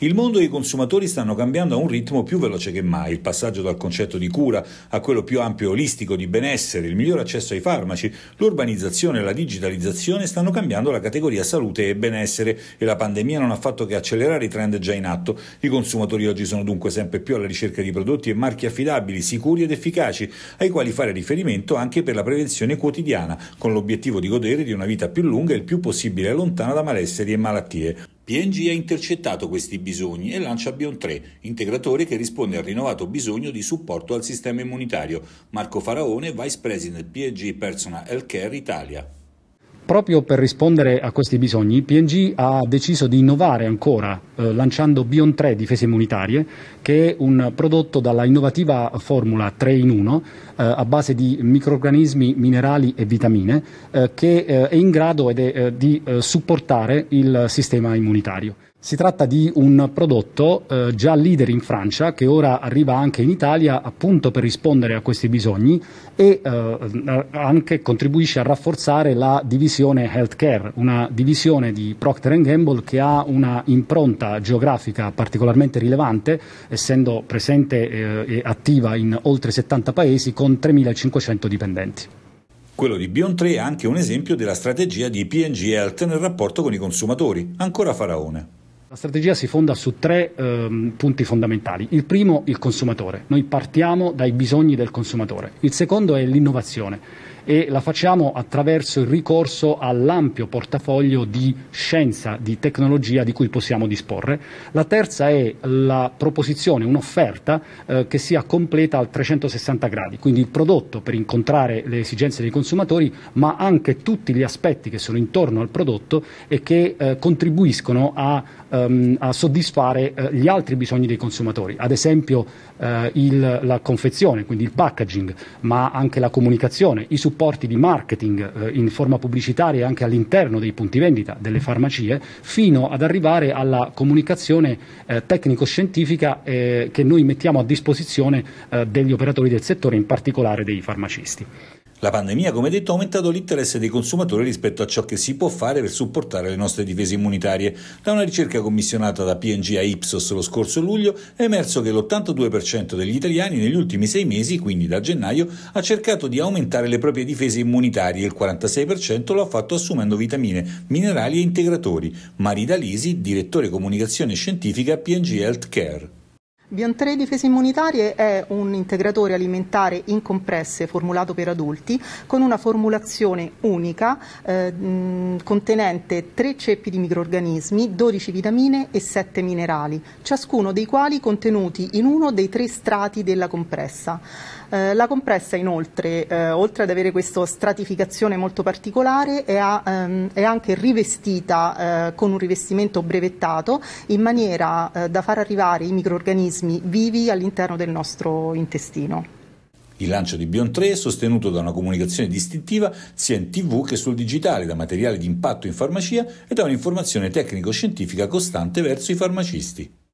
Il mondo e i consumatori stanno cambiando a un ritmo più veloce che mai. Il passaggio dal concetto di cura a quello più ampio e olistico di benessere, il miglior accesso ai farmaci, l'urbanizzazione e la digitalizzazione stanno cambiando la categoria salute e benessere e la pandemia non ha fatto che accelerare i trend già in atto. I consumatori oggi sono dunque sempre più alla ricerca di prodotti e marchi affidabili, sicuri ed efficaci, ai quali fare riferimento anche per la prevenzione quotidiana, con l'obiettivo di godere di una vita più lunga e il più possibile lontana da malesseri e malattie. PNG ha intercettato questi bisogni e lancia Bion 3, integratore che risponde al rinnovato bisogno di supporto al sistema immunitario. Marco Faraone, Vice President PNG Persona Healthcare Italia. Proprio per rispondere a questi bisogni, PNG ha deciso di innovare ancora eh, lanciando Bion 3 Difese Immunitarie, che è un prodotto dalla innovativa formula 3 in 1 eh, a base di microorganismi, minerali e vitamine, eh, che eh, è in grado è, eh, di supportare il sistema immunitario. Si tratta di un prodotto eh, già leader in Francia che ora arriva anche in Italia appunto per rispondere a questi bisogni e eh, anche contribuisce a rafforzare la divisione healthcare, una divisione di Procter Gamble che ha una impronta geografica particolarmente rilevante, essendo presente eh, e attiva in oltre 70 paesi con 3.500 dipendenti. Quello di Beyond 3 è anche un esempio della strategia di P&G Health nel rapporto con i consumatori, ancora faraone. La strategia si fonda su tre eh, punti fondamentali. Il primo, il consumatore. Noi partiamo dai bisogni del consumatore. Il secondo è l'innovazione e la facciamo attraverso il ricorso all'ampio portafoglio di scienza, di tecnologia di cui possiamo disporre. La terza è la proposizione, un'offerta eh, che sia completa al 360 gradi, quindi il prodotto per incontrare le esigenze dei consumatori, ma anche tutti gli aspetti che sono intorno al prodotto e che eh, contribuiscono a, um, a soddisfare eh, gli altri bisogni dei consumatori, ad esempio eh, il, la confezione, quindi il packaging, ma anche la comunicazione, i supporti supporti di marketing eh, in forma pubblicitaria anche all'interno dei punti vendita delle farmacie, fino ad arrivare alla comunicazione eh, tecnico-scientifica eh, che noi mettiamo a disposizione eh, degli operatori del settore, in particolare dei farmacisti. La pandemia, come detto, ha aumentato l'interesse dei consumatori rispetto a ciò che si può fare per supportare le nostre difese immunitarie. Da una ricerca commissionata da PNG a Ipsos lo scorso luglio è emerso che l'82% degli italiani negli ultimi sei mesi, quindi da gennaio, ha cercato di aumentare le proprie difese immunitarie e il 46% lo ha fatto assumendo vitamine, minerali e integratori. Marida Lisi, direttore comunicazione scientifica PNG Healthcare. Bion 3 Difese Immunitarie è un integratore alimentare in compresse formulato per adulti con una formulazione unica eh, contenente 3 ceppi di microorganismi, 12 vitamine e 7 minerali, ciascuno dei quali contenuti in uno dei tre strati della compressa. Eh, la compressa inoltre, eh, oltre ad avere questa stratificazione molto particolare, è, a, ehm, è anche rivestita eh, con un rivestimento brevettato in maniera eh, da far arrivare i microorganismi organismi vivi all'interno del nostro intestino. Il lancio di Bion 3 è sostenuto da una comunicazione distintiva sia in tv che sul digitale, da materiale di impatto in farmacia e da un'informazione tecnico-scientifica costante verso i farmacisti.